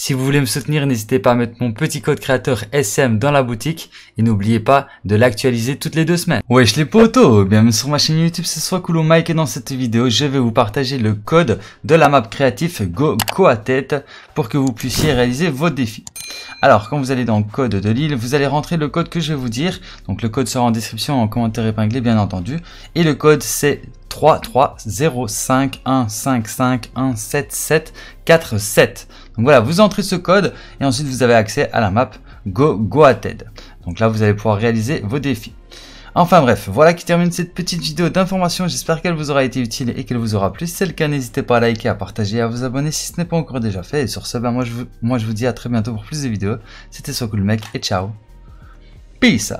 Si vous voulez me soutenir, n'hésitez pas à mettre mon petit code créateur SM dans la boutique et n'oubliez pas de l'actualiser toutes les deux semaines. Wesh les potos, bienvenue sur ma chaîne YouTube, ce soit Coolo Mike et dans cette vidéo, je vais vous partager le code de la map créatif Go à tête, pour que vous puissiez réaliser vos défis. Alors, quand vous allez dans le code de l'île, vous allez rentrer le code que je vais vous dire. Donc le code sera en description, en commentaire épinglé bien entendu. Et le code c'est 3 3 0 5 1 5 5 1 7 7 4 7. Donc voilà, vous entrez ce code et ensuite vous avez accès à la map Go Donc là, vous allez pouvoir réaliser vos défis. Enfin bref, voilà qui termine cette petite vidéo d'information. J'espère qu'elle vous aura été utile et qu'elle vous aura plu. Si c'est le cas, n'hésitez pas à liker, à partager, à vous abonner si ce n'est pas encore déjà fait. Et sur ce, ben moi, je vous, moi je vous dis à très bientôt pour plus de vidéos. C'était Sokoul et ciao. Peace